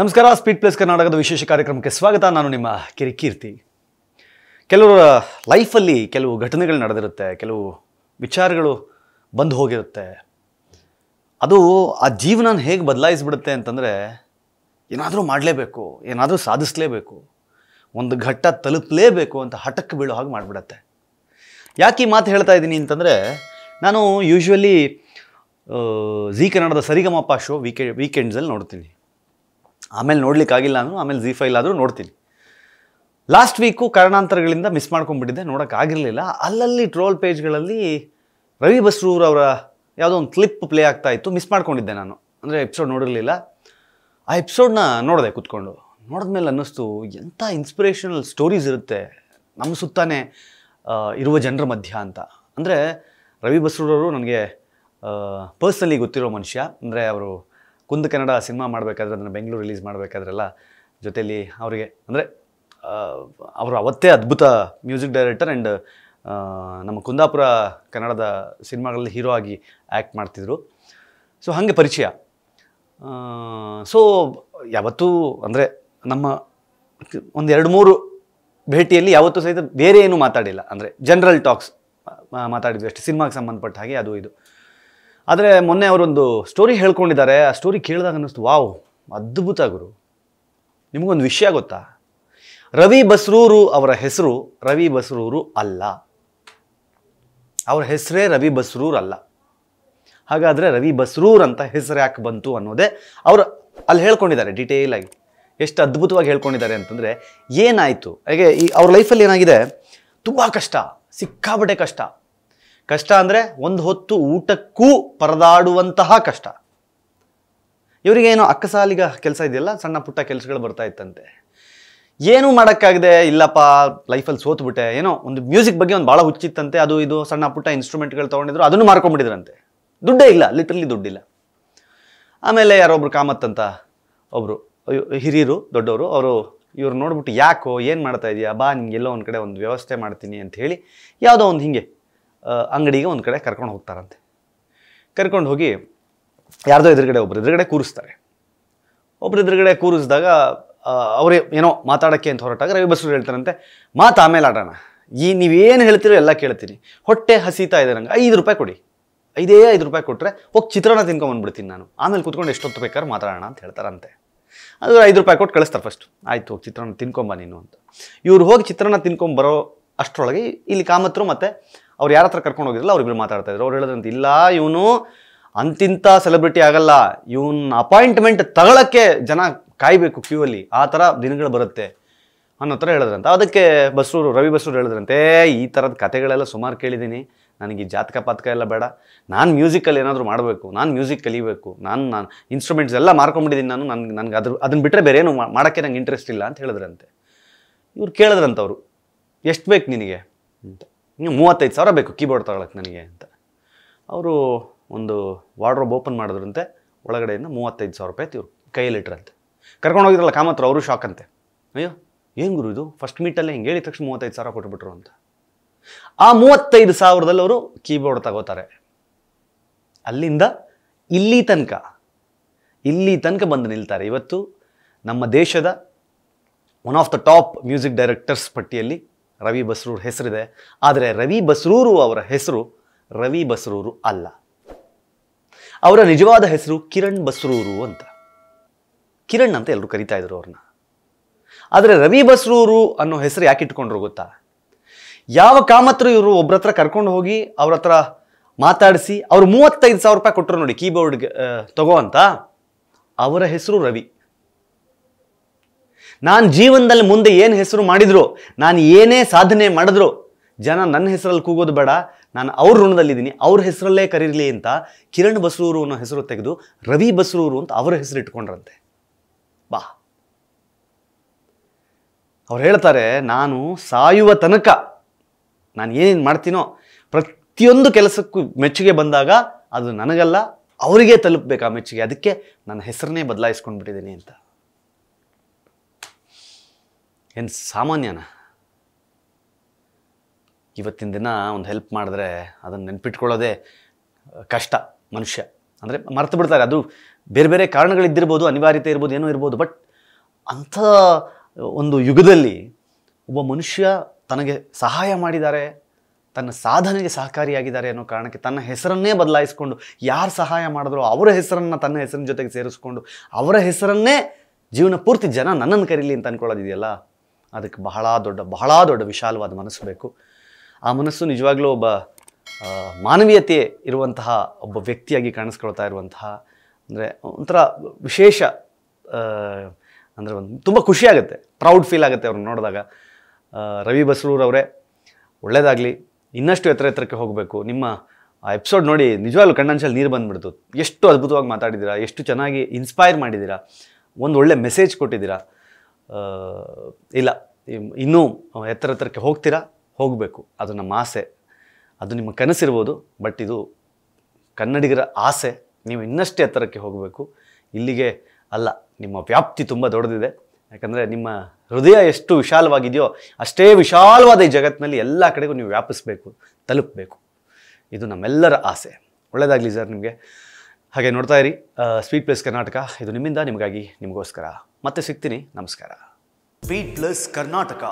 ನಮಸ್ಕಾರ speed place ಕರ್ನಾಟಕದ ವಿಶೇಷ ಕಾರ್ಯಕ್ರಮಕ್ಕೆ ಸ್ವಾಗತ ನಾನು ನಿಮ್ಮ ಕಿರಿಕೀರ್ತಿ ಕೆಲವರ ಲೈಫಲ್ಲಿ ಕೆಲವು ಘಟನೆಗಳು ನಡೆದಿರುತ್ತೆ ಕೆಲವು ವಿಚಾರಗಳು ಬಂದು ಹೋಗಿರುತ್ತೆ ಅದು ಆ ಜೀವನ ಹೇಗೆ ಬದಲಾಯಿಸ್ಬಿಡುತ್ತೆ ಅಂತಂದರೆ ಏನಾದರೂ ಮಾಡಲೇಬೇಕು ಏನಾದರೂ ಸಾಧಿಸಲೇಬೇಕು ಒಂದು ಘಟ್ಟ ತಲುಪಲೇಬೇಕು ಅಂತ ಹಠಕ್ಕೆ ಬೀಳೋ ಹಾಗೆ ಮಾಡಿಬಿಡತ್ತೆ ಯಾಕೆ ಈ ಮಾತು ಹೇಳ್ತಾ ಇದ್ದೀನಿ ಅಂತಂದರೆ ನಾನು ಯೂಶ್ವಲಿ ಜೀ ಕನ್ನಡದ ಸರಿಗಮಪ್ಪ ಶೋ ವೀಕೆ ವೀಕೆಂಡ್ಸಲ್ಲಿ ನೋಡ್ತೀನಿ ಆಮೇಲೆ ನೋಡ್ಲಿಕ್ಕಾಗಿಲ್ಲ ನಾನು ಆಮೇಲೆ ಜಿ ಫೈಲ್ ಆದರೂ ನೋಡ್ತೀನಿ ಲಾಸ್ಟ್ ವೀಕು ಕಾರಣಾಂತರಗಳಿಂದ ಮಿಸ್ ಮಾಡ್ಕೊಂಡ್ಬಿಟ್ಟಿದ್ದೆ ನೋಡೋಕ್ಕಾಗಿರಲಿಲ್ಲ ಅಲ್ಲಲ್ಲಿ ಟ್ರೋಲ್ ಪೇಜ್ಗಳಲ್ಲಿ ರವಿ ಬಸ್ರೂರವರ ಅವರ ಯಾವುದೋ ಒಂದು ಕ್ಲಿಪ್ ಪ್ಲೇ ಆಗ್ತಾ ಇತ್ತು ಮಿಸ್ ಮಾಡ್ಕೊಂಡಿದ್ದೆ ನಾನು ಅಂದರೆ ಎಪಿಸೋಡ್ ನೋಡಿರಲಿಲ್ಲ ಆ ಎಪಿಸೋಡ್ನ ನೋಡಿದೆ ಕೂತ್ಕೊಂಡು ನೋಡಿದ್ಮೇಲೆ ಅನ್ನಿಸ್ತು ಎಂಥ ಇನ್ಸ್ಪಿರೇಷನಲ್ ಸ್ಟೋರೀಸ್ ಇರುತ್ತೆ ನಮ್ಮ ಸುತ್ತಾನೆ ಇರುವ ಜನರ ಮಧ್ಯ ಅಂತ ಅಂದರೆ ರವಿ ಬಸ್ರೂರವರು ನನಗೆ ಪರ್ಸ್ನಲಿ ಗೊತ್ತಿರೋ ಮನುಷ್ಯ ಅಂದರೆ ಅವರು ಕುಂದು ಕನ್ನಡ ಸಿನಿಮಾ ಮಾಡಬೇಕಾದ್ರೆ ಅದನ್ನು ಬೆಂಗಳೂರು ರಿಲೀಸ್ ಮಾಡಬೇಕಾದ್ರೆಲ್ಲ ಜೊತೆಯಲ್ಲಿ ಅವರಿಗೆ ಅಂದರೆ ಅವರು ಅವತ್ತೇ ಅದ್ಭುತ ಮ್ಯೂಸಿಕ್ ಡೈರೆಕ್ಟರ್ ಆ್ಯಂಡ್ ನಮ್ಮ ಕುಂದಾಪುರ ಕನ್ನಡದ ಸಿನಿಮಾಗಳಲ್ಲಿ ಹೀರೋ ಆಗಿ ಆ್ಯಕ್ಟ್ ಮಾಡ್ತಿದ್ರು ಸೊ ಹಾಗೆ ಪರಿಚಯ ಸೊ ಯಾವತ್ತೂ ಅಂದರೆ ನಮ್ಮ ಒಂದು ಎರಡು ಮೂರು ಭೇಟಿಯಲ್ಲಿ ಯಾವತ್ತೂ ಸಹಿತ ಬೇರೆ ಏನೂ ಮಾತಾಡಿಲ್ಲ ಅಂದರೆ ಜನರಲ್ ಟಾಕ್ಸ್ ಮಾತಾಡಿದ್ವಿ ಅಷ್ಟೇ ಸಿನಿಮಾಗೆ ಸಂಬಂಧಪಟ್ಟ ಹಾಗೆ ಅದು ಇದು ಆದರೆ ಮೊನ್ನೆ ಅವರೊಂದು ಸ್ಟೋರಿ ಹೇಳ್ಕೊಂಡಿದ್ದಾರೆ ಆ ಸ್ಟೋರಿ ಕೇಳಿದಾಗ ಅನ್ನಿಸ್ತು ವಾವ್ ಅದ್ಭುತ ಗುರು ನಿಮಗೊಂದು ವಿಷಯ ಗೊತ್ತಾ ರವಿ ಬಸ್ರೂರು ಅವರ ಹೆಸರು ರವಿ ಬಸ್ರೂರು ಅಲ್ಲ ಅವರ ಹೆಸರೇ ರವಿ ಬಸ್ರೂರ್ ಅಲ್ಲ ಹಾಗಾದರೆ ರವಿ ಬಸ್ರೂರ್ ಅಂತ ಹೆಸರು ಯಾಕೆ ಬಂತು ಅನ್ನೋದೇ ಅವರು ಅಲ್ಲಿ ಹೇಳ್ಕೊಂಡಿದ್ದಾರೆ ಡೀಟೇಲ್ ಆಗಿ ಎಷ್ಟು ಅದ್ಭುತವಾಗಿ ಹೇಳ್ಕೊಂಡಿದ್ದಾರೆ ಅಂತಂದರೆ ಏನಾಯಿತು ಹಾಗೆ ಈ ಅವ್ರ ಲೈಫಲ್ಲಿ ಏನಾಗಿದೆ ತುಂಬ ಕಷ್ಟ ಸಿಕ್ಕಾಪಟ್ಟೆ ಕಷ್ಟ ಕಷ್ಟ ಅಂದರೆ ಒಂದು ಹೊತ್ತು ಊಟಕ್ಕೂ ಪರದಾಡುವಂತಹ ಕಷ್ಟ ಇವರಿಗೇನು ಅಕ್ಕಸಾಲಿಗ ಕೆಲಸ ಇದೆಯಲ್ಲ ಸಣ್ಣ ಪುಟ್ಟ ಕೆಲಸಗಳು ಬರ್ತಾ ಇತ್ತಂತೆ ಏನೂ ಮಾಡೋಕ್ಕಾಗದೆ ಇಲ್ಲಪ್ಪ ಲೈಫಲ್ಲಿ ಸೋತ್ಬಿಟ್ಟೆ ಏನೋ ಒಂದು ಮ್ಯೂಸಿಕ್ ಬಗ್ಗೆ ಒಂದು ಭಾಳ ಹುಚ್ಚಿತ್ತಂತೆ ಅದು ಇದು ಸಣ್ಣ ಪುಟ್ಟ ಇನ್ಸ್ಟ್ರೂಮೆಂಟ್ಗಳು ತೊಗೊಂಡಿದ್ರು ಅದನ್ನು ಮಾರ್ಕೊಂಡ್ಬಿಟ್ಟಿದ್ರಂತೆ ದುಡ್ಡೇ ಇಲ್ಲ ಲಿಟ್ರಲಿ ದುಡ್ಡಿಲ್ಲ ಆಮೇಲೆ ಯಾರೊಬ್ರು ಕಾಮತ್ ಕಾಮತ್ತಂತ ಒಬ್ಬರು ಹಿರಿಯರು ದೊಡ್ಡವರು ಅವರು ಇವ್ರು ನೋಡ್ಬಿಟ್ಟು ಯಾಕೋ ಏನು ಮಾಡ್ತಾ ಇದೆಯಾ ಬಾ ನಿಮ್ಗೆಲ್ಲೋ ಒಂದು ಕಡೆ ಒಂದು ವ್ಯವಸ್ಥೆ ಮಾಡ್ತೀನಿ ಅಂತ ಹೇಳಿ ಯಾವುದೋ ಒಂದು ಹೀಗೆ ಅಂಗಡಿಗೆ ಒಂದು ಕಡೆ ಕರ್ಕೊಂಡು ಹೋಗ್ತಾರಂತೆ ಕರ್ಕೊಂಡು ಹೋಗಿ ಯಾರ್ದೋ ಎದುರುಗಡೆ ಒಬ್ರು ಎದುರುಗಡೆ ಕೂರಿಸ್ತಾರೆ ಒಬ್ಬರು ಎದುರುಗಡೆ ಕೂರಿಸಿದಾಗ ಅವರೇ ಏನೋ ಮಾತಾಡೋಕ್ಕೆ ಅಂತ ಹೊರಟಾಗ ರವಿ ಬಸ್ರು ಹೇಳ್ತಾರಂತೆ ಮಾತು ಆಮೇಲೆ ಆಡೋಣ ಈ ನೀವೇನು ಹೇಳ್ತೀರೋ ಎಲ್ಲ ಕೇಳ್ತೀನಿ ಹೊಟ್ಟೆ ಹಸಿತಾ ಇದೆ ನಂಗೆ ಐದು ರೂಪಾಯಿ ಕೊಡಿ ಐದೇ ಐದು ರೂಪಾಯಿ ಕೊಟ್ಟರೆ ಹೋಗಿ ಚಿತ್ರಾನ್ನ ತಿನ್ಕೊಂಬಂದ್ಬಿಡ್ತೀನಿ ನಾನು ಆಮೇಲೆ ಕೂತ್ಕೊಂಡು ಎಷ್ಟೊತ್ತು ಬೇಕಾದ್ರೆ ಮಾತಾಡೋಣ ಅಂತ ಹೇಳ್ತಾರಂತೆ ಅದು ಐದು ರೂಪಾಯಿ ಕೊಟ್ಟು ಕಳಿಸ್ತಾರೆ ಫಸ್ಟ್ ಆಯಿತು ಹೋಗಿ ಚಿತ್ರಾನ್ನ ತಿನ್ಕೊಂಬ ನೀನು ಅಂತ ಇವ್ರು ಹೋಗಿ ಚಿತ್ರಾನ್ನ ತಿನ್ಕೊಂಬರೋ ಅಷ್ಟರೊಳಗೆ ಇಲ್ಲಿ ಕಾಮತ್ರು ಮತ್ತು ಅವ್ರು ಯಾರ ಹತ್ರ ಕರ್ಕೊಂಡು ಹೋಗಿರಲ್ಲ ಅವ್ರಿಬ್ರು ಮಾತಾಡ್ತಾ ಇದ್ರು ಅವ್ರು ಹೇಳಿದ್ರಂತ ಇಲ್ಲ ಇವನು ಅಂತಿಂಥ ಸೆಲೆಬ್ರಿಟಿ ಆಗಲ್ಲ ಇವನ್ ಅಪಾಯಿಂಟ್ಮೆಂಟ್ ತಗೊಳಕ್ಕೆ ಜನ ಕಾಯಬೇಕು ಕ್ಯೂ ಅಲ್ಲಿ ಆ ಥರ ದಿನಗಳು ಬರುತ್ತೆ ಅನ್ನೋ ಥರ ಹೇಳಿದ್ರಂತ ಅದಕ್ಕೆ ಬಸ್ರೂರು ರವಿ ಬಸ್ರೂರು ಹೇಳಿದ್ರಂತೆ ಈ ಥರದ ಕತೆಗಳೆಲ್ಲ ಸುಮಾರು ಕೇಳಿದ್ದೀನಿ ನನಗೆ ಈ ಜಾತಕ ಪಾತಕ ಎಲ್ಲ ಬೇಡ ನಾನು ಮ್ಯೂಸಿಕಲ್ಲಿ ಏನಾದರೂ ಮಾಡಬೇಕು ನಾನು ಮ್ಯೂಸಿಕ್ ಕಲಿಬೇಕು ನಾನು ನಾನು ಇನ್ಸ್ಟ್ರೂಮೆಂಟ್ಸ್ ಎಲ್ಲ ಮಾರ್ಕೊಂಡ್ಬಿಟ್ಟಿದ್ದೀನಿ ನಾನು ನನಗೆ ನನಗೆ ಅದ್ರ ಅದನ್ನು ಬಿಟ್ಟರೆ ಬೇರೆ ಏನು ಮಾಡೋಕ್ಕೆ ನಂಗೆ ಇಂಟ್ರೆಸ್ಟ್ ಇಲ್ಲ ಅಂತ ಹೇಳಿದ್ರಂತೆ ಇವ್ರು ಅವರು ಎಷ್ಟು ಬೇಕು ನಿನಗೆ ಅಂತ ಇನ್ನು ಮೂವತ್ತೈದು ಸಾವಿರ ಬೇಕು ಕೀಬೋರ್ಡ್ ತಗೊಳಕ್ಕೆ ನನಗೆ ಅಂತ ಅವರು ಒಂದು ವಾರ್ಡ್ರೋಬ್ ಓಪನ್ ಮಾಡಿದ್ರಂತೆ ಒಳಗಡೆಯಿಂದ ಮೂವತ್ತೈದು ಸಾವಿರ ರೂಪಾಯಿ ಕೈಯಲ್ಲಿ ಕೈಯಲ್ಲಿಟ್ರಂತೆ ಕರ್ಕೊಂಡು ಹೋಗಿದ್ರಲ್ಲ ಕಾಮತ್ರ ಅವರು ಶಾಕ್ ಅಂತೆ ಅಯ್ಯೋ ಏನು ಗುರು ಇದು ಫಸ್ಟ್ ಮೀಟಲ್ಲೇ ಹಿಂಗೆ ಹೇಳಿದ ತಕ್ಷಣ ಮೂವತ್ತೈದು ಸಾವಿರ ಕೊಟ್ಬಿಟ್ರು ಅಂತ ಆ ಮೂವತ್ತೈದು ಸಾವಿರದಲ್ಲಿ ಅವರು ಕೀಬೋರ್ಡ್ ತಗೋತಾರೆ ಅಲ್ಲಿಂದ ಇಲ್ಲಿ ತನಕ ಇಲ್ಲಿ ತನಕ ಬಂದು ನಿಲ್ತಾರೆ ಇವತ್ತು ನಮ್ಮ ದೇಶದ one of the top music directors ಪಟ್ಟಿಯಲ್ಲಿ ರವಿ ಬಸ್ರೂರ್ ಹೆಸರಿದೆ ಆದರೆ ರವಿ ಬಸ್ರೂರು ಅವರ ಹೆಸರು ರವಿ ಬಸ್ರೂರು ಅಲ್ಲ ಅವರ ನಿಜವಾದ ಹೆಸರು ಕಿರಣ್ ಬಸ್ರೂರು ಅಂತ ಕಿರಣ್ ಅಂತ ಎಲ್ಲರೂ ಕರಿತಾ ಇದ್ರು ಅವ್ರನ್ನ ಆದರೆ ರವಿ ಬಸ್ರೂರು ಅನ್ನೋ ಹೆಸರು ಯಾಕೆ ಇಟ್ಕೊಂಡ್ರು ಗೊತ್ತಾ ಯಾವ ಕಾಮತ್ರ ಇವರು ಒಬ್ಬರ ಹತ್ರ ಕರ್ಕೊಂಡು ಹೋಗಿ ಅವ್ರ ಹತ್ರ ಮಾತಾಡಿಸಿ ಅವ್ರು ಮೂವತ್ತೈದು ಸಾವಿರ ರೂಪಾಯಿ ಕೊಟ್ಟರು ನೋಡಿ ಕೀಬೋರ್ಡ್ಗೆ ತಗೋ ಅಂತ ಅವರ ಹೆಸರು ರವಿ ನಾನು ಜೀವನದಲ್ಲಿ ಮುಂದೆ ಏನು ಹೆಸರು ಮಾಡಿದ್ರು ನಾನು ಏನೇ ಸಾಧನೆ ಮಾಡಿದ್ರು ಜನ ನನ್ನ ಹೆಸರಲ್ಲಿ ಕೂಗೋದು ಬೇಡ ನಾನು ಅವ್ರ ಋಣದಲ್ಲಿದ್ದೀನಿ ಅವ್ರ ಹೆಸರಲ್ಲೇ ಕರೀರಲಿ ಅಂತ ಕಿರಣ್ ಬಸರೂರು ಅನ್ನೋ ಹೆಸರು ತೆಗೆದು ರವಿ ಬಸರೂರು ಅಂತ ಅವರ ಹೆಸರು ಇಟ್ಕೊಂಡ್ರಂತೆ ಬಾ ಅವ್ರು ಹೇಳ್ತಾರೆ ನಾನು ಸಾಯುವ ತನಕ ನಾನು ಏನೇನು ಮಾಡ್ತೀನೋ ಪ್ರತಿಯೊಂದು ಕೆಲಸಕ್ಕೂ ಮೆಚ್ಚುಗೆ ಬಂದಾಗ ಅದು ನನಗಲ್ಲ ಅವರಿಗೆ ತಲುಪಬೇಕು ಆ ಮೆಚ್ಚುಗೆ ಅದಕ್ಕೆ ನನ್ನ ಹೆಸರನ್ನೇ ಬಿಟ್ಟಿದ್ದೀನಿ ಅಂತ ಏನು ಸಾಮಾನ್ಯನ ಇವತ್ತಿನ ದಿನ ಒಂದು ಹೆಲ್ಪ್ ಮಾಡಿದ್ರೆ ಅದನ್ನು ನೆನ್ಪಿಟ್ಕೊಳ್ಳೋದೇ ಕಷ್ಟ ಮನುಷ್ಯ ಅಂದರೆ ಮರೆತು ಬಿಡ್ತಾರೆ ಅದು ಬೇರೆ ಬೇರೆ ಕಾರಣಗಳಿದ್ದಿರ್ಬೋದು ಅನಿವಾರ್ಯತೆ ಇರ್ಬೋದು ಏನೋ ಇರ್ಬೋದು ಬಟ್ ಅಂಥ ಒಂದು ಯುಗದಲ್ಲಿ ಒಬ್ಬ ಮನುಷ್ಯ ತನಗೆ ಸಹಾಯ ಮಾಡಿದ್ದಾರೆ ತನ್ನ ಸಾಧನೆಗೆ ಸಹಕಾರಿಯಾಗಿದ್ದಾರೆ ಅನ್ನೋ ಕಾರಣಕ್ಕೆ ತನ್ನ ಹೆಸರನ್ನೇ ಬದಲಾಯಿಸಿಕೊಂಡು ಯಾರು ಸಹಾಯ ಮಾಡಿದ್ರು ಅವರ ಹೆಸರನ್ನು ತನ್ನ ಹೆಸರಿನ ಜೊತೆಗೆ ಸೇರಿಸ್ಕೊಂಡು ಅವರ ಹೆಸರನ್ನೇ ಜೀವನ ಪೂರ್ತಿ ಜನ ನನ್ನನ್ನು ಕರೀಲಿ ಅಂತ ಅಂದ್ಕೊಳ್ಳೋದಿದೆಯಲ್ಲ ಅದಕ್ಕೆ ಬಹಳ ದೊಡ್ಡ ಬಹಳ ದೊಡ್ಡ ವಿಶಾಲವಾದ ಮನಸ್ಸು ಬೇಕು ಆ ಮನಸ್ಸು ನಿಜವಾಗ್ಲೂ ಒಬ್ಬ ಮಾನವೀಯತೆ ಇರುವಂತಹ ಒಬ್ಬ ವ್ಯಕ್ತಿಯಾಗಿ ಕಾಣಿಸ್ಕೊಳ್ತಾ ಇರುವಂತಹ ಅಂದರೆ ಒಂಥರ ವಿಶೇಷ ಅಂದರೆ ಒಂದು ತುಂಬ ಖುಷಿಯಾಗುತ್ತೆ ಪ್ರೌಡ್ ಫೀಲ್ ಆಗುತ್ತೆ ಅವ್ರನ್ನ ನೋಡಿದಾಗ ರವಿ ಬಸರೂರವರೇ ಒಳ್ಳೇದಾಗಲಿ ಇನ್ನಷ್ಟು ಎತ್ತರ ಎತ್ತರಕ್ಕೆ ಹೋಗಬೇಕು ನಿಮ್ಮ ಆ ಎಪಿಸೋಡ್ ನೋಡಿ ನಿಜವಾಗ್ಲೂ ಕಣ್ಣಂಚಲ್ಲಿ ನೀರು ಬಂದುಬಿಡ್ತು ಎಷ್ಟು ಅದ್ಭುತವಾಗಿ ಮಾತಾಡಿದ್ದೀರಾ ಎಷ್ಟು ಚೆನ್ನಾಗಿ ಇನ್ಸ್ಪೈರ್ ಮಾಡಿದ್ದೀರಾ ಒಂದು ಒಳ್ಳೆ ಮೆಸೇಜ್ ಕೊಟ್ಟಿದ್ದೀರಾ ಇಲ್ಲ ಇನ್ನೂ ಎತ್ತರ ಎತ್ತರಕ್ಕೆ ಹೋಗ್ತೀರಾ ಹೋಗಬೇಕು ಅದು ನಮ್ಮ ಆಸೆ ಅದು ನಿಮ್ಮ ಕನಸಿರ್ಬೋದು ಬಟ್ ಇದು ಕನ್ನಡಿಗರ ಆಸೆ ನೀವು ಇನ್ನಷ್ಟು ಎತ್ತರಕ್ಕೆ ಹೋಗಬೇಕು ಇಲ್ಲಿಗೆ ಅಲ್ಲ ನಿಮ್ಮ ವ್ಯಾಪ್ತಿ ತುಂಬ ದೊಡ್ಡದಿದೆ ಯಾಕಂದರೆ ನಿಮ್ಮ ಹೃದಯ ಎಷ್ಟು ವಿಶಾಲವಾಗಿದೆಯೋ ಅಷ್ಟೇ ವಿಶಾಲವಾದ ಈ ಜಗತ್ತಿನಲ್ಲಿ ಎಲ್ಲ ಕಡೆಗೂ ನೀವು ವ್ಯಾಪಿಸಬೇಕು ತಲುಪಬೇಕು ಇದು ನಮ್ಮೆಲ್ಲರ ಆಸೆ ಒಳ್ಳೆಯದಾಗಲಿ ಸರ್ ನಿಮಗೆ ಹಾಗೆ ನೋಡ್ತಾ ಇರಿ ಸ್ವೀಟ್ ಪ್ಲಸ್ ಕರ್ನಾಟಕ ಇದು ನಿಮ್ಮಿಂದ ನಿಮಗಾಗಿ ನಿಮಗೋಸ್ಕರ ಮತ್ತೆ ಸಿಗ್ತೀನಿ ನಮಸ್ಕಾರ ಸ್ವೀಟ್ ಪ್ಲಸ್ ಕರ್ನಾಟಕ